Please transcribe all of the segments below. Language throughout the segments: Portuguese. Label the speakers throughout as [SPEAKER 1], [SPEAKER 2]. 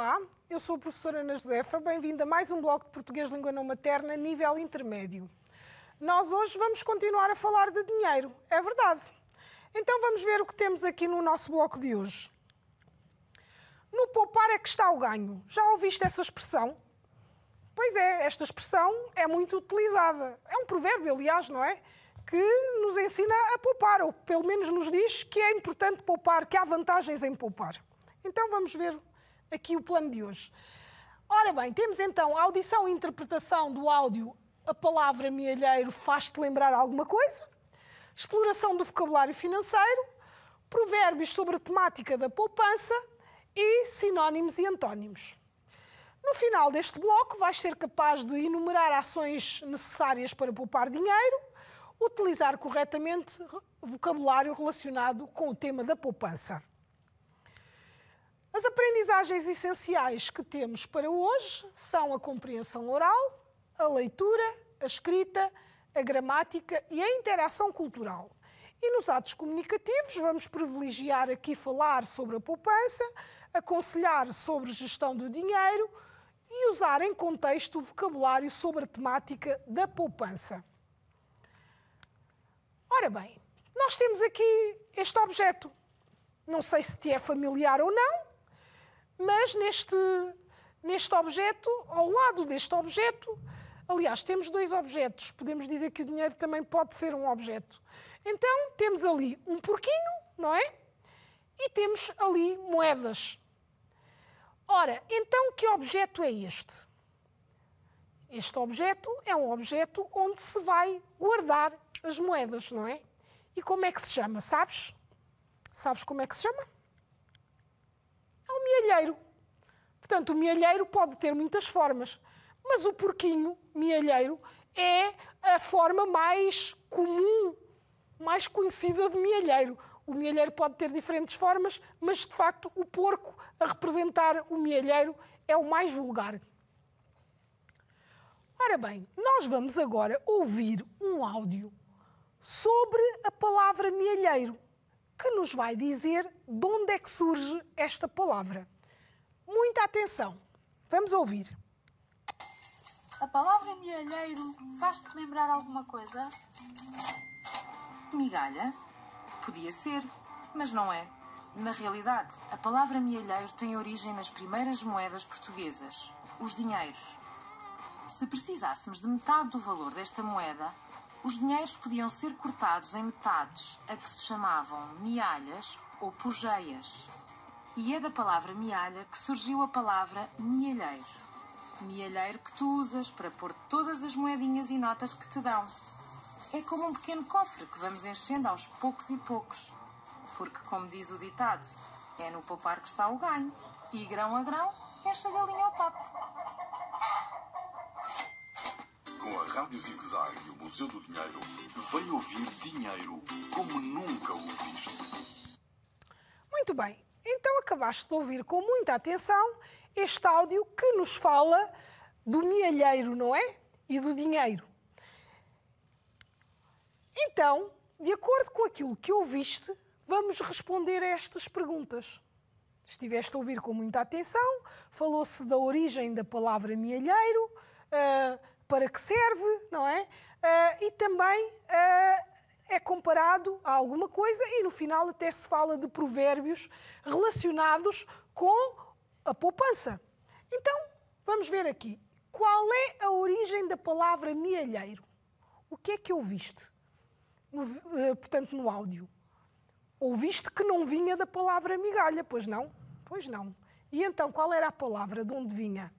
[SPEAKER 1] Olá, eu sou a professora Ana Josefa, bem-vinda a mais um bloco de Português Língua Não Materna nível intermédio. Nós hoje vamos continuar a falar de dinheiro, é verdade. Então vamos ver o que temos aqui no nosso bloco de hoje. No poupar é que está o ganho. Já ouviste essa expressão? Pois é, esta expressão é muito utilizada. É um provérbio, aliás, não é? Que nos ensina a poupar, ou pelo menos nos diz que é importante poupar, que há vantagens em poupar. Então vamos ver aqui o plano de hoje. Ora bem, temos então a audição e interpretação do áudio. A palavra "mealheiro" faz-te lembrar alguma coisa? Exploração do vocabulário financeiro, provérbios sobre a temática da poupança e sinónimos e antónimos. No final deste bloco, vais ser capaz de enumerar ações necessárias para poupar dinheiro, utilizar corretamente vocabulário relacionado com o tema da poupança. As aprendizagens essenciais que temos para hoje são a compreensão oral, a leitura, a escrita, a gramática e a interação cultural. E nos atos comunicativos, vamos privilegiar aqui falar sobre a poupança, aconselhar sobre gestão do dinheiro e usar em contexto o vocabulário sobre a temática da poupança. Ora bem, nós temos aqui este objeto. Não sei se te é familiar ou não, mas neste, neste objeto, ao lado deste objeto, aliás, temos dois objetos, podemos dizer que o dinheiro também pode ser um objeto. Então, temos ali um porquinho, não é? E temos ali moedas. Ora, então que objeto é este? Este objeto é um objeto onde se vai guardar as moedas, não é? E como é que se chama? Sabes? Sabes como é que se chama? mielheiro. Portanto, o mielheiro pode ter muitas formas, mas o porquinho mielheiro é a forma mais comum, mais conhecida de mielheiro. O mielheiro pode ter diferentes formas, mas de facto o porco a representar o mielheiro é o mais vulgar. Ora bem, nós vamos agora ouvir um áudio sobre a palavra mielheiro que nos vai dizer de onde é que surge esta palavra. Muita atenção, vamos ouvir.
[SPEAKER 2] A palavra mialheiro faz-te lembrar alguma coisa? Migalha? Podia ser, mas não é. Na realidade, a palavra mialheiro tem origem nas primeiras moedas portuguesas, os dinheiros. Se precisássemos de metade do valor desta moeda, os dinheiros podiam ser cortados em metades, a que se chamavam mialhas ou pujeias. E é da palavra mialha que surgiu a palavra mialheiro. Mialheiro que tu usas para pôr todas as moedinhas e notas que te dão. É como um pequeno cofre que vamos enchendo aos poucos e poucos. Porque, como diz o ditado, é no poupar que está o ganho. E grão a grão, enche a galinha ao papo. Rádio Zig Zag e o Museu do Dinheiro, vem ouvir dinheiro como nunca ouviste.
[SPEAKER 1] Muito bem, então acabaste de ouvir com muita atenção este áudio que nos fala do mielheiro, não é? E do dinheiro. Então, de acordo com aquilo que ouviste, vamos responder a estas perguntas. Estiveste a ouvir com muita atenção, falou-se da origem da palavra mielheiro, uh, ah, para que serve, não é? Uh, e também uh, é comparado a alguma coisa e no final até se fala de provérbios relacionados com a poupança. Então, vamos ver aqui. Qual é a origem da palavra mielheiro? O que é que ouviste? No, ah, portanto, no áudio. Ouviste que não vinha da palavra migalha, pois não? Pois não. E então, qual era a palavra de onde vinha?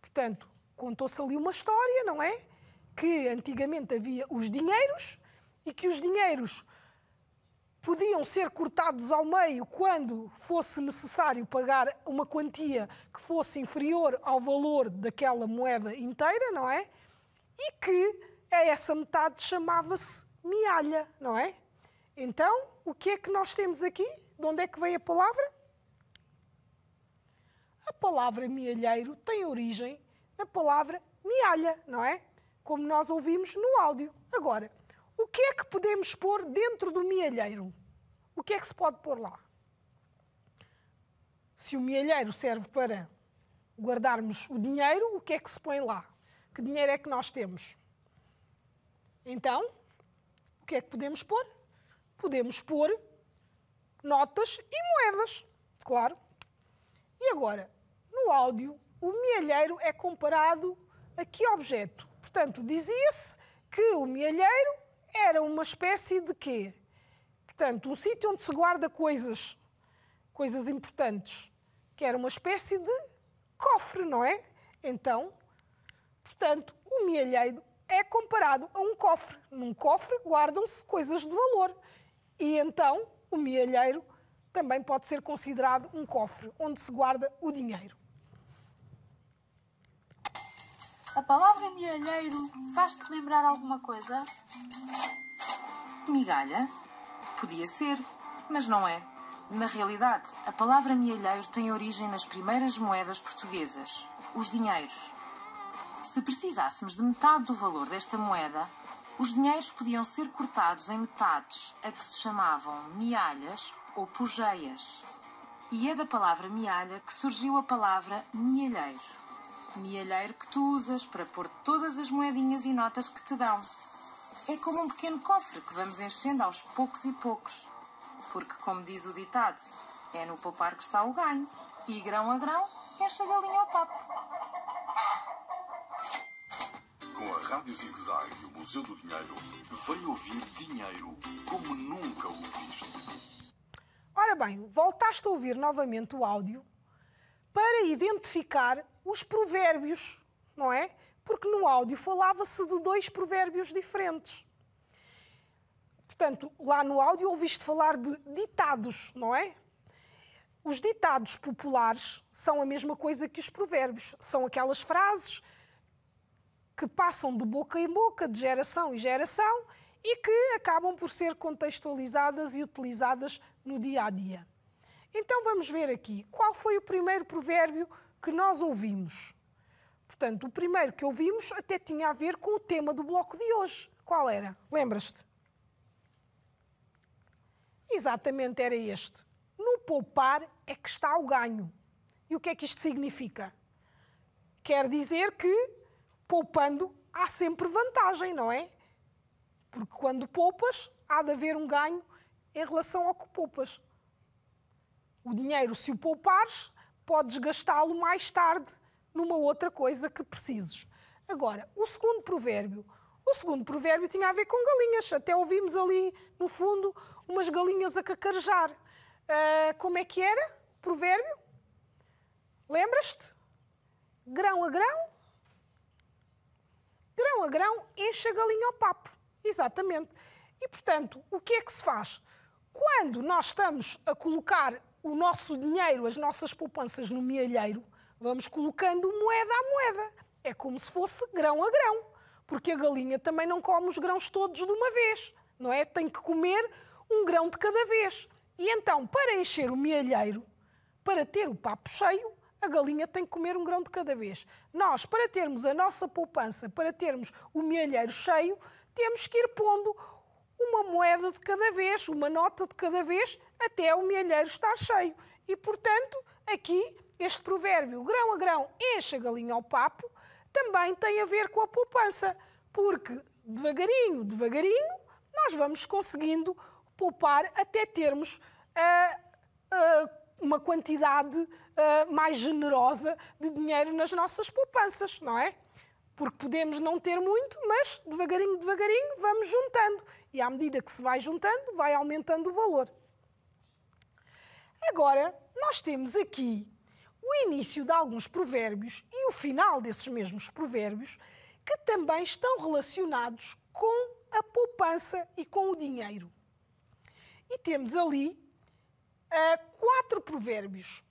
[SPEAKER 1] Portanto, contou-se ali uma história, não é? Que antigamente havia os dinheiros e que os dinheiros podiam ser cortados ao meio quando fosse necessário pagar uma quantia que fosse inferior ao valor daquela moeda inteira, não é? E que a essa metade chamava-se mialha, não é? Então, o que é que nós temos aqui? De onde é que vem a palavra? A palavra mialheiro tem origem a palavra mialha, não é? Como nós ouvimos no áudio. Agora, o que é que podemos pôr dentro do mialheiro? O que é que se pode pôr lá? Se o mialheiro serve para guardarmos o dinheiro, o que é que se põe lá? Que dinheiro é que nós temos? Então, o que é que podemos pôr? Podemos pôr notas e moedas, claro. E agora, no áudio, o mielheiro é comparado a que objeto? Portanto, dizia-se que o mielheiro era uma espécie de quê? Portanto, um sítio onde se guarda coisas, coisas importantes, que era uma espécie de cofre, não é? Então, portanto, o mielheiro é comparado a um cofre. Num cofre guardam-se coisas de valor. E então, o mielheiro também pode ser considerado um cofre, onde se guarda o dinheiro.
[SPEAKER 2] A palavra mialheiro faz-te lembrar alguma coisa? Migalha? Podia ser, mas não é. Na realidade, a palavra mialheiro tem origem nas primeiras moedas portuguesas, os dinheiros. Se precisássemos de metade do valor desta moeda, os dinheiros podiam ser cortados em metades, a que se chamavam mialhas ou pujeias. E é da palavra mialha que surgiu a palavra mialheiro. Mielheiro que tu usas para pôr todas as moedinhas e notas que te dão. É como um pequeno cofre que vamos enchendo aos poucos e poucos. Porque, como diz o ditado, é no poupar que está o ganho. E grão a grão, enche a galinha ao papo. Com a Rádio Zig Zag e o Museu do Dinheiro, veio ouvir dinheiro como nunca ouviste.
[SPEAKER 1] Ora bem, voltaste a ouvir novamente o áudio para identificar os provérbios, não é? Porque no áudio falava-se de dois provérbios diferentes. Portanto, lá no áudio ouviste falar de ditados, não é? Os ditados populares são a mesma coisa que os provérbios, são aquelas frases que passam de boca em boca, de geração em geração, e que acabam por ser contextualizadas e utilizadas no dia a dia. Então vamos ver aqui qual foi o primeiro provérbio que nós ouvimos. Portanto, o primeiro que ouvimos até tinha a ver com o tema do bloco de hoje. Qual era? Lembras-te? Exatamente era este. No poupar é que está o ganho. E o que é que isto significa? Quer dizer que poupando há sempre vantagem, não é? Porque quando poupas, há de haver um ganho em relação ao que poupas. O dinheiro, se o poupares, podes gastá-lo mais tarde numa outra coisa que precises. Agora, o segundo provérbio. O segundo provérbio tinha a ver com galinhas. Até ouvimos ali, no fundo, umas galinhas a cacarejar. Uh, como é que era o provérbio? Lembras-te? Grão a grão? Grão a grão enche a galinha ao papo. Exatamente. E, portanto, o que é que se faz? Quando nós estamos a colocar o nosso dinheiro, as nossas poupanças no mielheiro, vamos colocando moeda a moeda. É como se fosse grão a grão, porque a galinha também não come os grãos todos de uma vez, não é? Tem que comer um grão de cada vez. E então, para encher o mielheiro, para ter o papo cheio, a galinha tem que comer um grão de cada vez. Nós, para termos a nossa poupança, para termos o mielheiro cheio, temos que ir pondo uma moeda de cada vez, uma nota de cada vez até o milheiro estar cheio. E, portanto, aqui este provérbio, grão a grão, enche a galinha ao papo, também tem a ver com a poupança, porque devagarinho, devagarinho, nós vamos conseguindo poupar até termos uh, uh, uma quantidade uh, mais generosa de dinheiro nas nossas poupanças, não é? Porque podemos não ter muito, mas devagarinho, devagarinho, vamos juntando. E à medida que se vai juntando, vai aumentando o valor. Agora, nós temos aqui o início de alguns provérbios e o final desses mesmos provérbios que também estão relacionados com a poupança e com o dinheiro. E temos ali uh, quatro provérbios.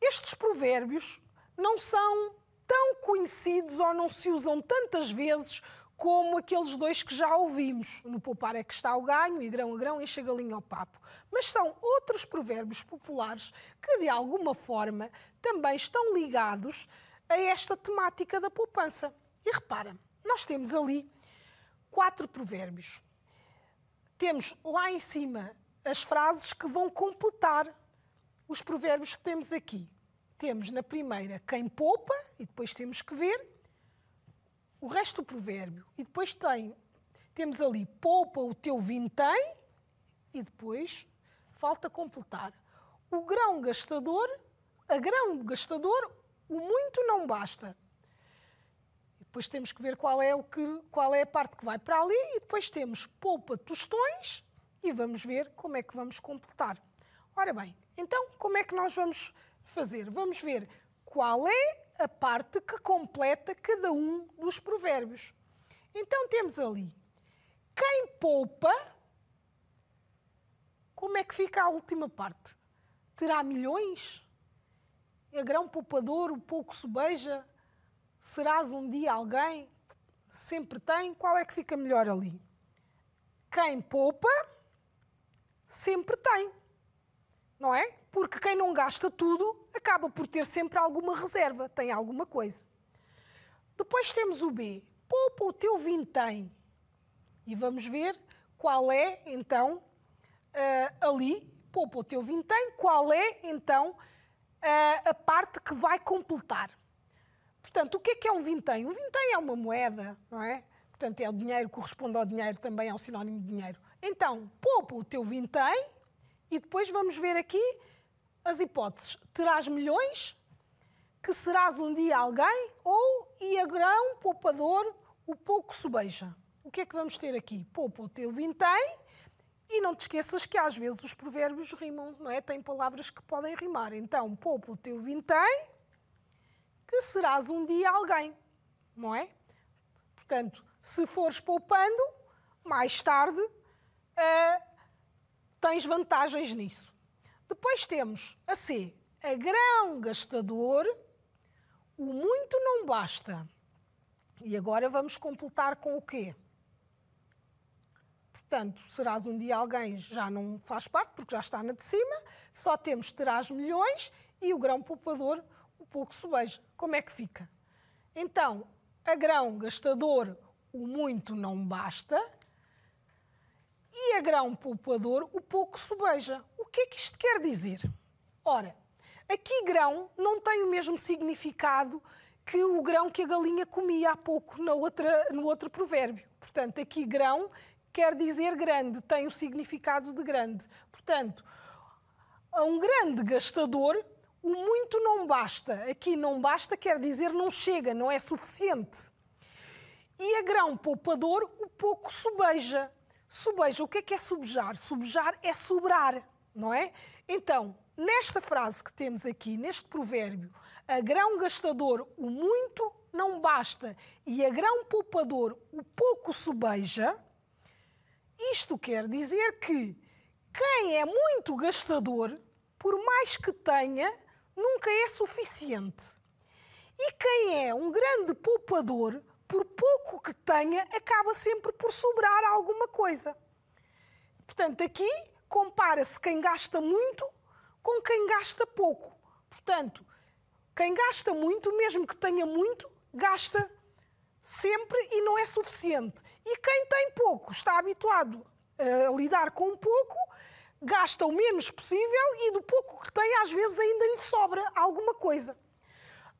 [SPEAKER 1] Estes provérbios não são tão conhecidos ou não se usam tantas vezes como aqueles dois que já ouvimos: no poupar é que está o ganho, e grão a grão enche a galinha ao papo mas são outros provérbios populares que, de alguma forma, também estão ligados a esta temática da poupança. E repara, nós temos ali quatro provérbios. Temos lá em cima as frases que vão completar os provérbios que temos aqui. Temos na primeira quem poupa, e depois temos que ver o resto do provérbio. E depois tem, temos ali poupa o teu vintém, e depois falta completar o grão gastador, a grão gastador, o muito não basta. depois temos que ver qual é, o que, qual é a parte que vai para ali e depois temos polpa tostões e vamos ver como é que vamos completar. Ora bem, então como é que nós vamos fazer? Vamos ver qual é a parte que completa cada um dos provérbios. Então temos ali quem poupa como é que fica a última parte? Terá milhões? É grão poupador, o pouco se beija? Serás um dia alguém? Sempre tem? Qual é que fica melhor ali? Quem poupa, sempre tem. Não é? Porque quem não gasta tudo acaba por ter sempre alguma reserva, tem alguma coisa. Depois temos o B. Poupa o teu vintém. E vamos ver qual é, então, uh, ali, poupa o teu vintém, qual é então uh, a parte que vai completar? Portanto, o que é que é um vintém? Um vintém é uma moeda, não é? Portanto, é o dinheiro, corresponde ao dinheiro, também é um sinónimo de dinheiro. Então, poupa o teu vintém e depois vamos ver aqui as hipóteses. Terás milhões, que serás um dia alguém, ou iagrão, poupador, o pouco se beija. O que é que vamos ter aqui? Poupa o teu vintém e não te esqueças que às vezes os provérbios rimam, não é? Tem palavras que podem rimar. Então, poupa o teu vintém, que serás um dia alguém, não é? Portanto, se fores poupando, mais tarde uh, tens vantagens nisso. Depois temos a C, a grão gastador, o muito não basta. E agora vamos completar com o quê? Portanto, serás um dia alguém, já não faz parte, porque já está na de cima, só temos terás milhões e o grão poupador, o pouco sobeja. Como é que fica? Então, a grão gastador, o muito não basta, e a grão poupador, o pouco sobeja. O que é que isto quer dizer? Ora, aqui grão não tem o mesmo significado que o grão que a galinha comia há pouco no outro, no outro provérbio. Portanto, aqui grão quer dizer grande, tem o significado de grande. Portanto, a um grande gastador, o muito não basta. Aqui não basta quer dizer não chega, não é suficiente. E a grão poupador, o pouco subeja. Subeja, o que é que é subejar? Subejar é sobrar, não é? Então, nesta frase que temos aqui, neste provérbio, a grão gastador, o muito não basta, e a grão poupador, o pouco subeja, isto quer dizer que quem é muito gastador, por mais que tenha, nunca é suficiente. E quem é um grande poupador, por pouco que tenha, acaba sempre por sobrar alguma coisa. Portanto, aqui compara-se quem gasta muito com quem gasta pouco. Portanto, quem gasta muito, mesmo que tenha muito, gasta sempre e não é suficiente. E quem tem pouco está habituado eh, a lidar com pouco, gasta o menos possível e do pouco que tem, às vezes ainda lhe sobra alguma coisa.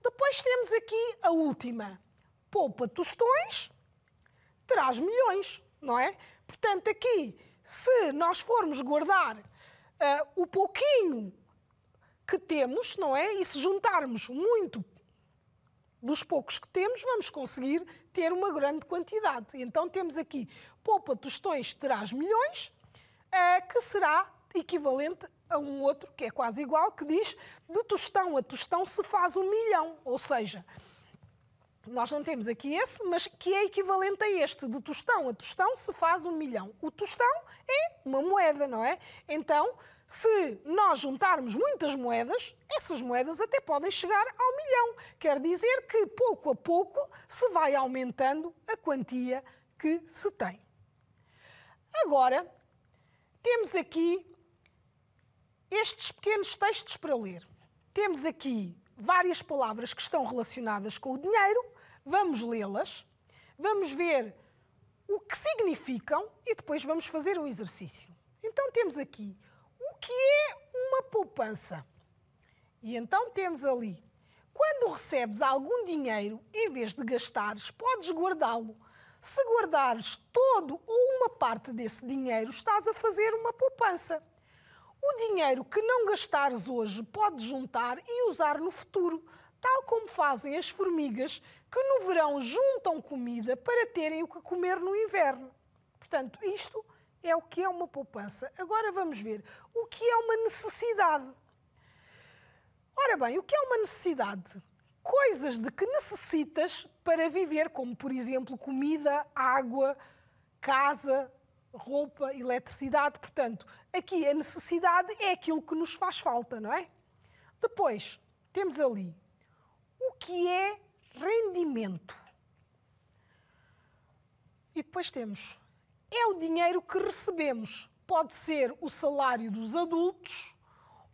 [SPEAKER 1] Depois temos aqui a última. Poupa tostões, traz milhões, não é? Portanto, aqui, se nós formos guardar uh, o pouquinho que temos, não é? E se juntarmos muito dos poucos que temos, vamos conseguir ter uma grande quantidade. Então temos aqui poupa tostões terás milhões, eh, que será equivalente a um outro que é quase igual, que diz de tostão a tostão se faz um milhão, ou seja, nós não temos aqui esse, mas que é equivalente a este, de tostão a tostão se faz um milhão. O tostão é uma moeda, não é? Então, se nós juntarmos muitas moedas, essas moedas até podem chegar ao milhão. Quer dizer que pouco a pouco se vai aumentando a quantia que se tem. Agora, temos aqui estes pequenos textos para ler. Temos aqui várias palavras que estão relacionadas com o dinheiro, vamos lê-las, vamos ver o que significam e depois vamos fazer um exercício. Então temos aqui o que é uma poupança. E então temos ali, quando recebes algum dinheiro, em vez de gastares, podes guardá-lo. Se guardares todo ou uma parte desse dinheiro, estás a fazer uma poupança. O dinheiro que não gastares hoje podes juntar e usar no futuro tal como fazem as formigas que no verão juntam comida para terem o que comer no inverno. Portanto, isto é o que é uma poupança. Agora vamos ver o que é uma necessidade. Ora bem, o que é uma necessidade? Coisas de que necessitas para viver, como por exemplo comida, água, casa, roupa, eletricidade. Portanto, aqui a necessidade é aquilo que nos faz falta, não é? Depois, temos ali que é rendimento. E depois temos: é o dinheiro que recebemos. Pode ser o salário dos adultos,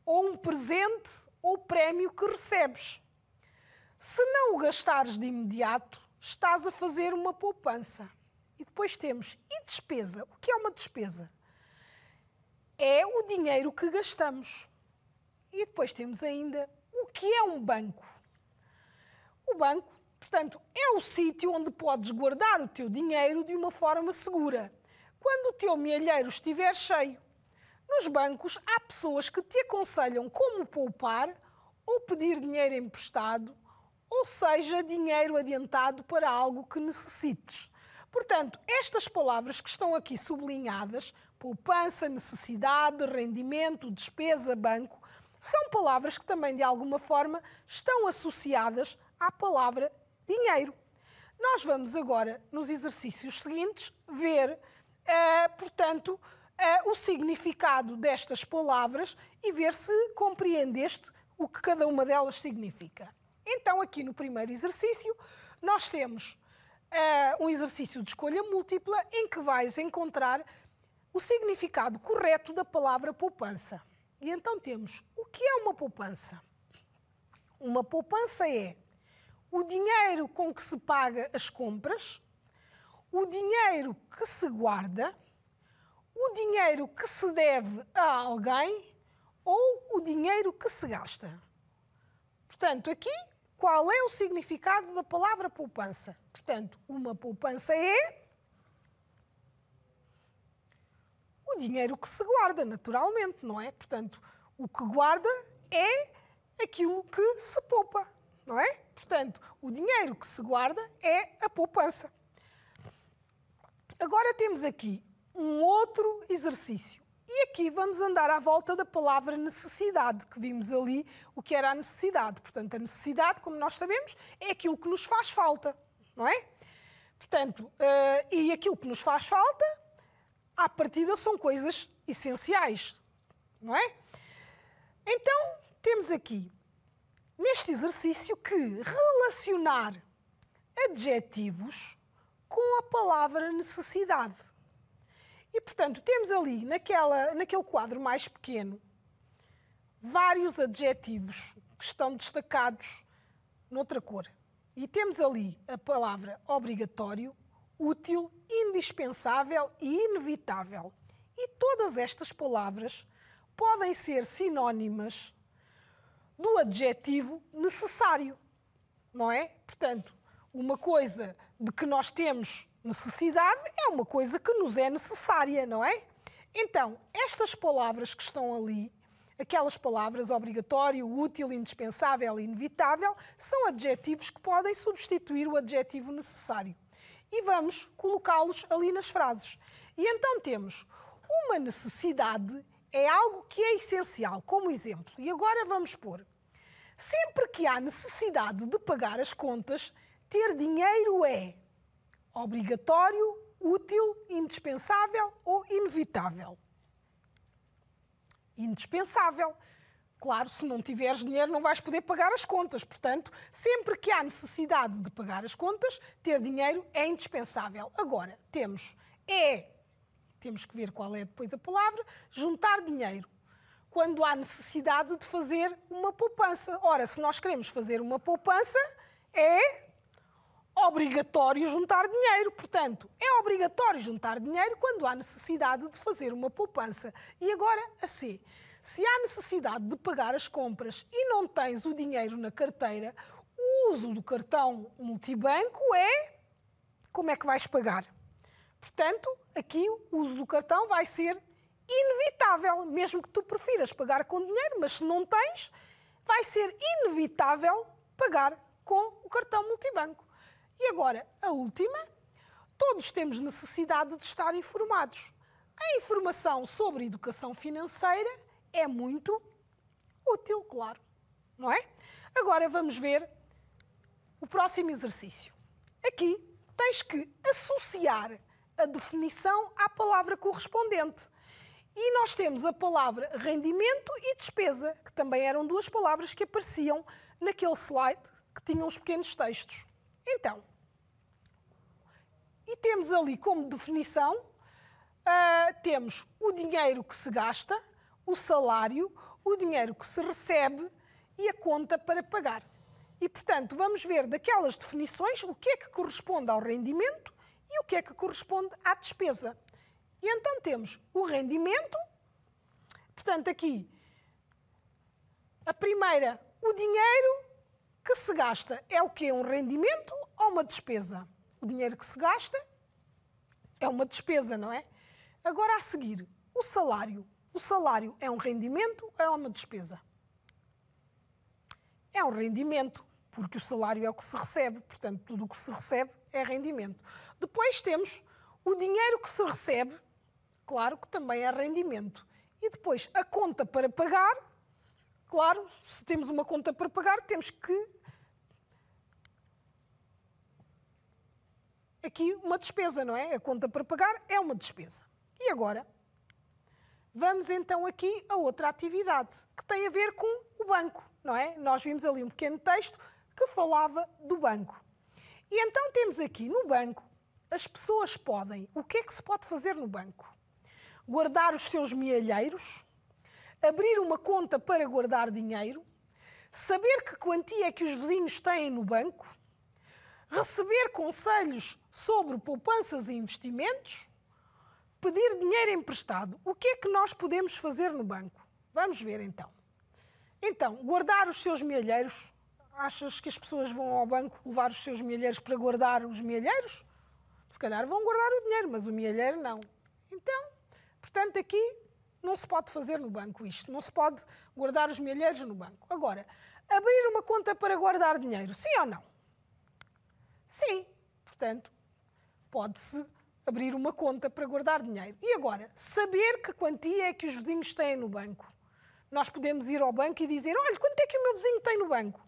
[SPEAKER 1] ou um presente, ou prémio que recebes. Se não o gastares de imediato, estás a fazer uma poupança. E depois temos: e despesa? O que é uma despesa? É o dinheiro que gastamos. E depois temos ainda o que é um banco o banco. Portanto, é o sítio onde podes guardar o teu dinheiro de uma forma segura, quando o teu milheiro estiver cheio. Nos bancos há pessoas que te aconselham como poupar ou pedir dinheiro emprestado, ou seja, dinheiro adiantado para algo que necessites. Portanto, estas palavras que estão aqui sublinhadas, poupança, necessidade, rendimento, despesa, banco, são palavras que também de alguma forma estão associadas à palavra dinheiro. Nós vamos agora, nos exercícios seguintes, ver, eh, portanto, eh, o significado destas palavras e ver se compreendeste o que cada uma delas significa. Então, aqui no primeiro exercício, nós temos eh, um exercício de escolha múltipla em que vais encontrar o significado correto da palavra poupança. E então temos o que é uma poupança? Uma poupança é o dinheiro com que se paga as compras, o dinheiro que se guarda, o dinheiro que se deve a alguém ou o dinheiro que se gasta. Portanto, aqui, qual é o significado da palavra poupança? Portanto, uma poupança é o dinheiro que se guarda, naturalmente, não é? Portanto, o que guarda é aquilo que se poupa, não é? Portanto, o dinheiro que se guarda é a poupança. Agora temos aqui um outro exercício. E aqui vamos andar à volta da palavra necessidade, que vimos ali o que era a necessidade. Portanto, a necessidade, como nós sabemos, é aquilo que nos faz falta, não é? Portanto, eh, e aquilo que nos faz falta, à partida, são coisas essenciais, não é? Então, temos aqui neste exercício que relacionar adjetivos com a palavra necessidade. E, portanto, temos ali, naquela, naquele quadro mais pequeno, vários adjetivos que estão destacados noutra cor. E temos ali a palavra obrigatório, útil, indispensável e inevitável. E todas estas palavras podem ser sinónimas do adjetivo necessário, não é? Portanto, uma coisa de que nós temos necessidade é uma coisa que nos é necessária, não é? Então, estas palavras que estão ali, aquelas palavras obrigatório, útil, indispensável inevitável, são adjetivos que podem substituir o adjetivo necessário. E vamos colocá-los ali nas frases. E então temos uma necessidade é algo que é essencial, como exemplo. E agora vamos pôr. Sempre que há necessidade de pagar as contas, ter dinheiro é obrigatório, útil, indispensável ou inevitável? Indispensável. Claro, se não tiveres dinheiro, não vais poder pagar as contas. Portanto, sempre que há necessidade de pagar as contas, ter dinheiro é indispensável. Agora, temos é temos que ver qual é depois a palavra, juntar dinheiro quando há necessidade de fazer uma poupança. Ora, se nós queremos fazer uma poupança, é obrigatório juntar dinheiro. Portanto, é obrigatório juntar dinheiro quando há necessidade de fazer uma poupança. E agora, a C. Se há necessidade de pagar as compras e não tens o dinheiro na carteira, o uso do cartão multibanco é como é que vais pagar? Portanto, aqui o uso do cartão vai ser inevitável, mesmo que tu prefiras pagar com dinheiro, mas se não tens, vai ser inevitável pagar com o cartão multibanco. E agora, a última, todos temos necessidade de estar informados. A informação sobre educação financeira é muito útil, claro, não é? Agora vamos ver o próximo exercício. Aqui tens que associar a definição à palavra correspondente. E nós temos a palavra rendimento e despesa, que também eram duas palavras que apareciam naquele slide que tinham os pequenos textos. Então, e temos ali como definição, uh, temos o dinheiro que se gasta, o salário, o dinheiro que se recebe e a conta para pagar. E, portanto, vamos ver daquelas definições o que é que corresponde ao rendimento e o que é que corresponde à despesa. E então temos o rendimento, portanto, aqui a primeira, o dinheiro que se gasta é o que? Um rendimento ou uma despesa? O dinheiro que se gasta é uma despesa, não é? Agora a seguir, o salário. O salário é um rendimento ou é uma despesa? É um rendimento, porque o salário é o que se recebe, portanto, tudo o que se recebe é rendimento. Depois temos o dinheiro que se recebe, claro que também é rendimento. E depois a conta para pagar, claro, se temos uma conta para pagar, temos que. Aqui uma despesa, não é? A conta para pagar é uma despesa. E agora? Vamos então aqui a outra atividade, que tem a ver com o banco, não é? Nós vimos ali um pequeno texto que falava do banco. E então temos aqui no banco as pessoas podem. O que é que se pode fazer no banco? Guardar os seus mealheiros, abrir uma conta para guardar dinheiro, saber que quantia é que os vizinhos têm no banco, receber conselhos sobre poupanças e investimentos, pedir dinheiro emprestado. O que é que nós podemos fazer no banco? Vamos ver então. Então, guardar os seus mealheiros. Achas que as pessoas vão ao banco levar os seus milheiros para guardar os milheiros? se calhar vão guardar o dinheiro, mas o milheiro não. Então, portanto, aqui não se pode fazer no banco isto, não se pode guardar os milheiros no banco. Agora, abrir uma conta para guardar dinheiro, sim ou não? Sim, portanto, pode-se abrir uma conta para guardar dinheiro. E agora, saber que quantia é que os vizinhos têm no banco. Nós podemos ir ao banco e dizer: olha, quanto é que o meu vizinho tem no banco?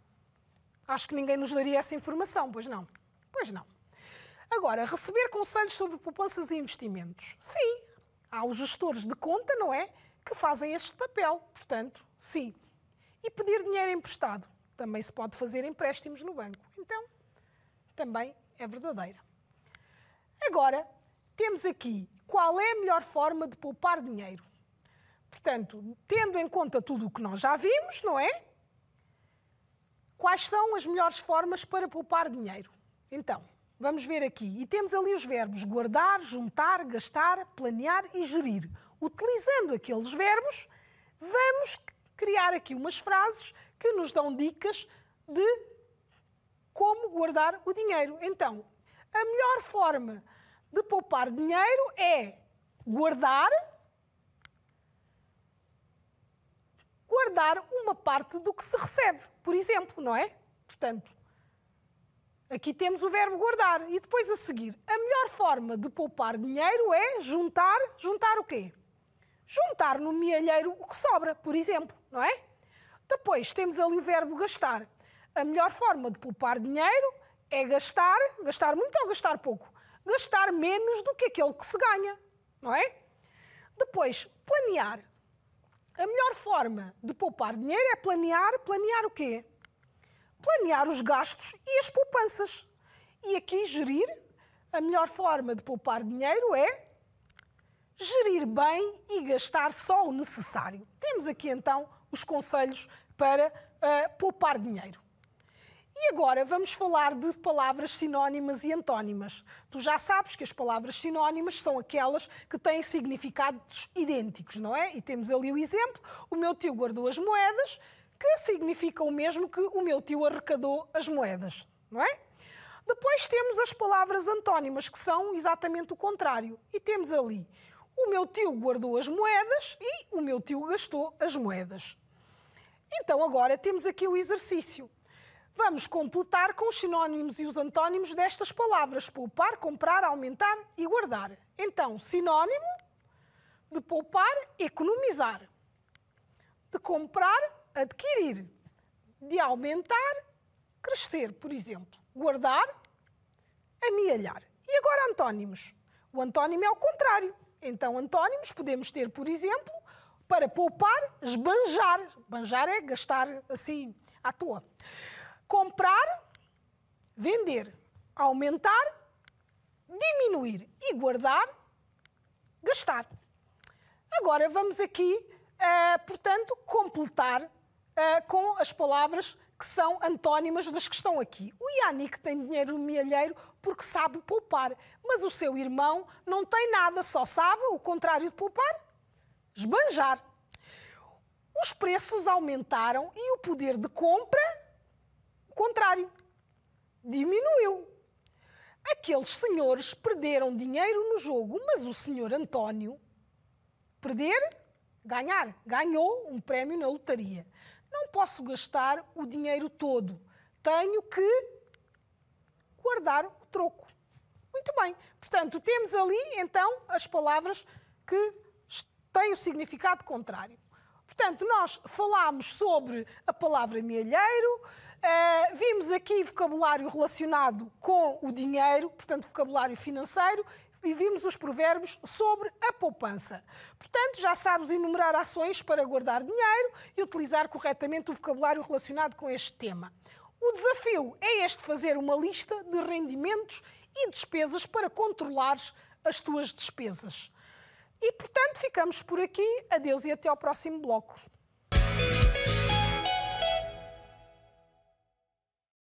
[SPEAKER 1] Acho que ninguém nos daria essa informação, pois não? Pois não. Agora, receber conselhos sobre poupanças e investimentos. Sim, há os gestores de conta, não é? Que fazem este papel. Portanto, sim. E pedir dinheiro emprestado. Também se pode fazer empréstimos no banco. Então, também é verdadeira. Agora, temos aqui qual é a melhor forma de poupar dinheiro. Portanto, tendo em conta tudo o que nós já vimos, não é? Quais são as melhores formas para poupar dinheiro? Então, Vamos ver aqui. E temos ali os verbos guardar, juntar, gastar, planear e gerir. Utilizando aqueles verbos, vamos criar aqui umas frases que nos dão dicas de como guardar o dinheiro. Então, a melhor forma de poupar dinheiro é guardar, guardar uma parte do que se recebe, por exemplo, não é? Portanto, Aqui temos o verbo guardar. E depois a seguir, a melhor forma de poupar dinheiro é juntar. Juntar o quê? Juntar no milheiro o que sobra, por exemplo, não é? Depois temos ali o verbo gastar. A melhor forma de poupar dinheiro é gastar, gastar muito ou gastar pouco? Gastar menos do que aquele que se ganha, não é? Depois, planear. A melhor forma de poupar dinheiro é planear. Planear o quê? planear os gastos e as poupanças. E aqui gerir, a melhor forma de poupar dinheiro é gerir bem e gastar só o necessário. Temos aqui então os conselhos para uh, poupar dinheiro. E agora vamos falar de palavras sinónimas e antónimas. Tu já sabes que as palavras sinónimas são aquelas que têm significados idênticos, não é? E temos ali o exemplo: o meu tio guardou as moedas que significa o mesmo que o meu tio arrecadou as moedas, não é? Depois temos as palavras antónimas, que são exatamente o contrário. E temos ali o meu tio guardou as moedas e o meu tio gastou as moedas. Então agora temos aqui o exercício. Vamos completar com os sinónimos e os antónimos destas palavras: poupar, comprar, aumentar e guardar. Então, sinónimo de poupar, economizar. De comprar, adquirir, de aumentar, crescer, por exemplo, guardar, amealhar. E agora antónimos. O antónimo é o contrário. Então, antónimos podemos ter, por exemplo, para poupar, esbanjar. Esbanjar é gastar assim à toa. Comprar, vender, aumentar, diminuir e guardar, gastar. Agora vamos aqui, eh, portanto, completar eh, com as palavras que são antónimas das que estão aqui. O Yannick tem dinheiro milheiro porque sabe poupar, mas o seu irmão não tem nada, só sabe o contrário de poupar: esbanjar. Os preços aumentaram e o poder de compra, o contrário, diminuiu. Aqueles senhores perderam dinheiro no jogo, mas o senhor António perder, ganhar, ganhou um prémio na lotaria não posso gastar o dinheiro todo, tenho que guardar o troco. Muito bem, portanto, temos ali então as palavras que têm o significado contrário. Portanto, nós falámos sobre a palavra milheiro, eh, vimos aqui vocabulário relacionado com o dinheiro, portanto, vocabulário financeiro, e vimos os provérbios sobre a poupança. Portanto, já sabes enumerar ações para guardar dinheiro e utilizar corretamente o vocabulário relacionado com este tema. O desafio é este fazer uma lista de rendimentos e despesas para controlares as tuas despesas. E, portanto, ficamos por aqui. Adeus e até ao próximo bloco.